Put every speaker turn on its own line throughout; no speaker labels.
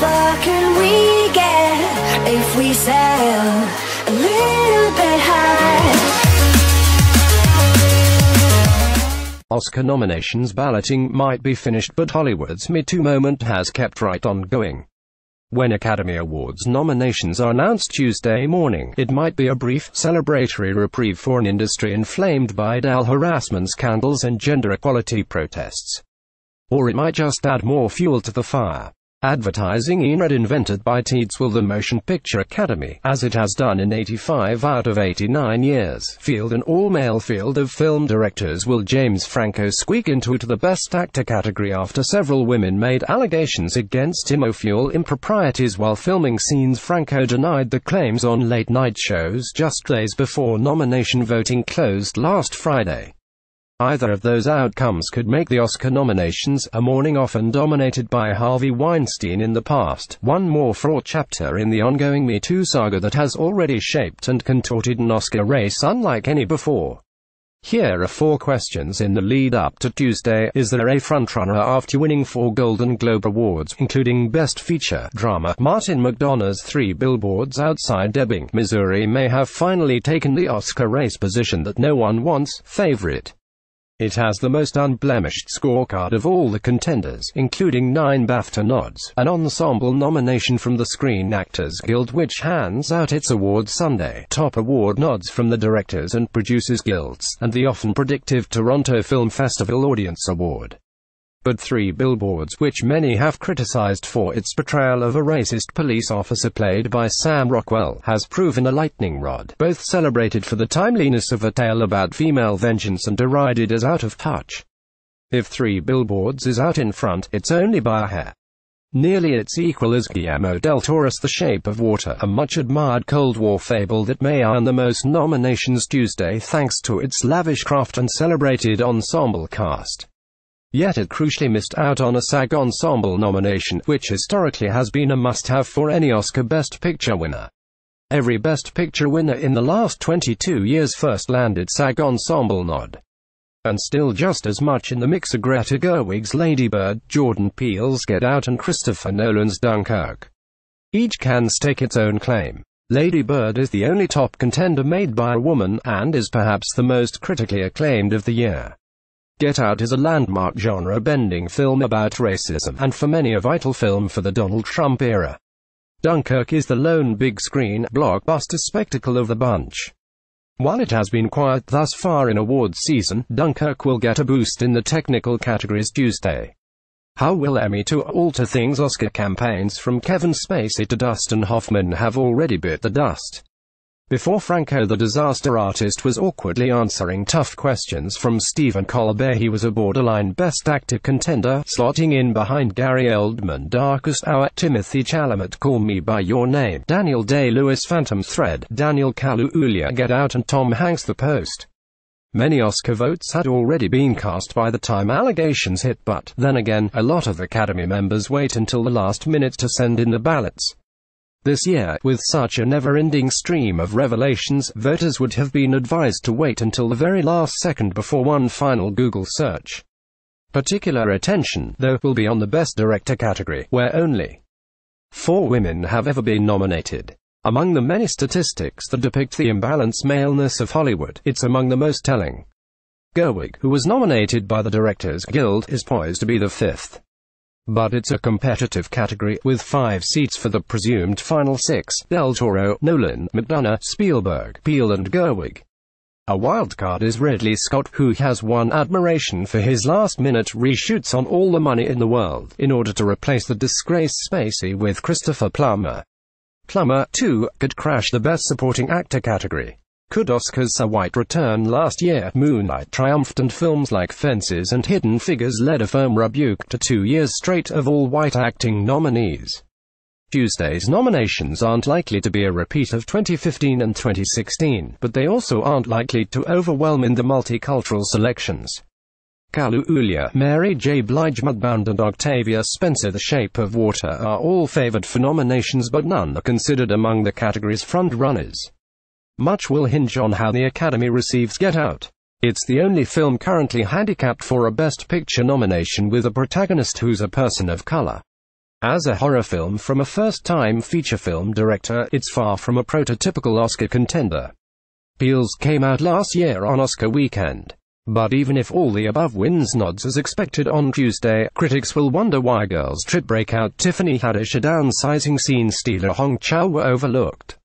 far can we get if we sail a little bit high? Oscar nominations balloting might be finished but Hollywood's Me Too moment has kept right on going. When Academy Awards nominations are announced Tuesday morning, it might be a brief, celebratory reprieve for an industry inflamed by Dell harassment scandals and gender equality protests. Or it might just add more fuel to the fire. Advertising ENRED invented by Teats will the Motion Picture Academy, as it has done in 85 out of 89 years, field an all-male field of film directors will James Franco squeak into the Best Actor category after several women made allegations against him of fuel improprieties while filming scenes Franco denied the claims on late-night shows just days before nomination voting closed last Friday. Either of those outcomes could make the Oscar nominations a morning often dominated by Harvey Weinstein in the past, one more fraught chapter in the ongoing Me Too saga that has already shaped and contorted an Oscar race unlike any before. Here are four questions in the lead up to Tuesday. Is there a frontrunner after winning four Golden Globe Awards, including Best Feature Drama? Martin McDonough's Three Billboards Outside Ebbing, Missouri may have finally taken the Oscar race position that no one wants, favorite. It has the most unblemished scorecard of all the contenders, including nine BAFTA nods, an ensemble nomination from the Screen Actors Guild which hands out its awards Sunday, top award nods from the Directors and Producers Guilds, and the often predictive Toronto Film Festival Audience Award but three billboards which many have criticized for its portrayal of a racist police officer played by Sam Rockwell, has proven a lightning rod, both celebrated for the timeliness of a tale about female vengeance and derided as out of touch. If three billboards is out in front, it's only by a hair. Nearly its equal is Guillermo del Toro's The Shape of Water, a much-admired Cold War fable that may earn the most nominations Tuesday thanks to its lavish craft and celebrated ensemble cast yet it crucially missed out on a SAG Ensemble nomination, which historically has been a must-have for any Oscar Best Picture winner. Every Best Picture winner in the last 22 years first landed SAG Ensemble nod. And still just as much in the mix are Greta Gerwig's Lady Bird, Jordan Peele's Get Out and Christopher Nolan's Dunkirk. Each can stake its own claim. Lady Bird is the only top contender made by a woman, and is perhaps the most critically acclaimed of the year. Get Out is a landmark genre-bending film about racism and for many a vital film for the Donald Trump era. Dunkirk is the lone big-screen blockbuster spectacle of the bunch. While it has been quiet thus far in awards season, Dunkirk will get a boost in the technical categories Tuesday. How will Emmy to alter things Oscar campaigns from Kevin Spacey to Dustin Hoffman have already bit the dust? Before Franco the disaster artist was awkwardly answering tough questions from Stephen Colbert he was a borderline best actor contender, slotting in behind Gary Oldman Darkest Hour, Timothy Chalamet Call Me By Your Name, Daniel Day-Lewis Phantom Thread, Daniel Kaluuya Get Out and Tom Hanks The Post. Many Oscar votes had already been cast by the time allegations hit but, then again, a lot of Academy members wait until the last minute to send in the ballots. This year, with such a never-ending stream of revelations, voters would have been advised to wait until the very last second before one final Google search. Particular attention, though, will be on the Best Director category, where only four women have ever been nominated. Among the many statistics that depict the imbalance maleness of Hollywood, it's among the most telling. Gerwig, who was nominated by the Directors Guild, is poised to be the fifth. But it's a competitive category with five seats for the presumed final six Del Toro, Nolan, McDonough, Spielberg, Peel, and Gerwig. A wild card is Ridley Scott, who has won admiration for his last-minute reshoots on all the money in the world, in order to replace the disgraced Spacey with Christopher Plummer. Plummer, too, could crash the Best Supporting Actor category. Could Oscar's A White return last year, Moonlight triumphed and films like Fences and Hidden Figures led a firm rebuke to two years straight of all-white acting nominees. Tuesday's nominations aren't likely to be a repeat of 2015 and 2016, but they also aren't likely to overwhelm in the multicultural selections. Kalu Ulia, Mary J. Blige Mudbound and Octavia Spencer The Shape of Water are all favored for nominations but none are considered among the category's front-runners. Much will hinge on how the Academy receives Get Out. It's the only film currently handicapped for a Best Picture nomination with a protagonist who's a person of color. As a horror film from a first-time feature film director, it's far from a prototypical Oscar contender. Peels came out last year on Oscar weekend. But even if all the above wins nods as expected on Tuesday, critics will wonder why girls trip breakout Tiffany Haddish a downsizing scene stealer Hong Chow were overlooked.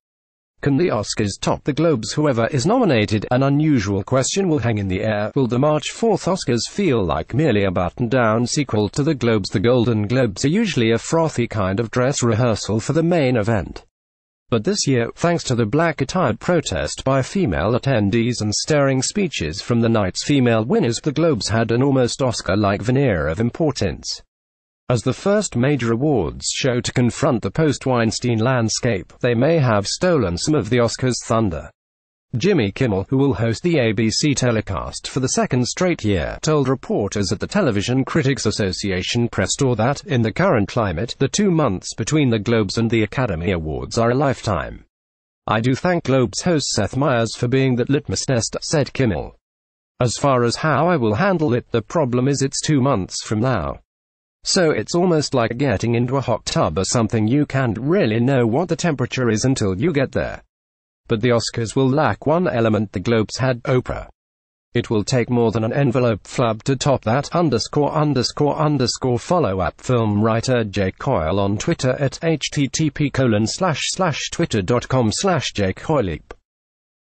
Can the Oscars top the Globes? Whoever is nominated, an unusual question will hang in the air. Will the March 4th Oscars feel like merely a button down sequel to the Globes? The Golden Globes are usually a frothy kind of dress rehearsal for the main event. But this year, thanks to the black attired protest by female attendees and stirring speeches from the night's female winners, the Globes had an almost Oscar like veneer of importance. As the first major awards show to confront the post-Weinstein landscape, they may have stolen some of the Oscars' thunder. Jimmy Kimmel, who will host the ABC telecast for the second straight year, told reporters at the Television Critics Association press tour that, in the current climate, the two months between the Globes and the Academy Awards are a lifetime. I do thank Globes host Seth Meyers for being that litmus test, said Kimmel. As far as how I will handle it, the problem is it's two months from now. So it's almost like getting into a hot tub or something you can't really know what the temperature is until you get there. But the Oscars will lack one element the Globes had, Oprah. It will take more than an envelope flub to top that underscore underscore underscore follow-up film writer Jake Coyle on Twitter at http colon slash slash twitter.com slash Jake